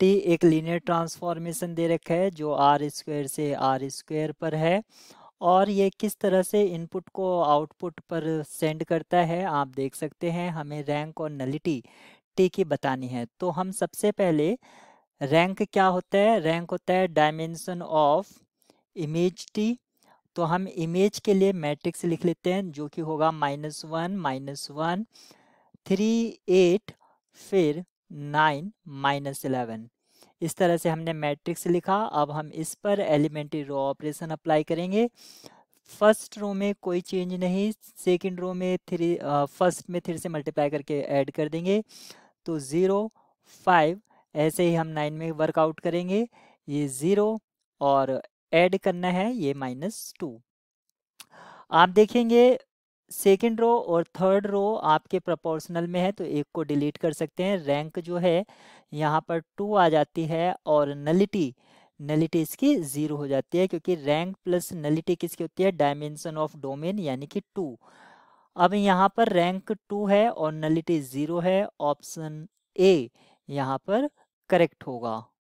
T एक linear transformation दे रखा है जो आर स्क्वायर से आर स्क्वायर पर है और ये किस तरह से इनपुट को आउटपुट पर सेंड करता है आप देख सकते हैं हमें रैंक और नलिटी टी की बतानी है तो हम सबसे पहले रैंक क्या होता है रैंक होता है डायमेंशन ऑफ इमेज टी तो हम इमेज के लिए मैट्रिक्स लिख लेते हैं जो कि होगा minus one minus one three eight फिर नाइन माइनस इलेवन इस तरह से हमने मैट्रिक्स लिखा अब हम इस पर एलिमेंट्री रो ऑपरेशन अप्लाई करेंगे फर्स्ट रो में कोई चेंज नहीं सेकंड रो में थ्री फर्स्ट में थ्री से मल्टीप्लाई करके ऐड कर देंगे तो ज़ीरो फाइव ऐसे ही हम नाइन में वर्कआउट करेंगे ये ज़ीरो और ऐड करना है ये माइनस टू आप देखेंगे सेकेंड रो और थर्ड रो आपके प्रपोर्शनल में है तो एक को डिलीट कर सकते हैं रैंक जो है यहाँ पर टू आ जाती है और नलिटी नलिटी इसकी ज़ीरो हो जाती है क्योंकि रैंक प्लस नलिटी किसकी होती है डायमेंशन ऑफ डोमेन यानी कि टू अब यहाँ पर रैंक टू है और नलिटी ज़ीरो है ऑप्शन ए यहाँ पर करेक्ट होगा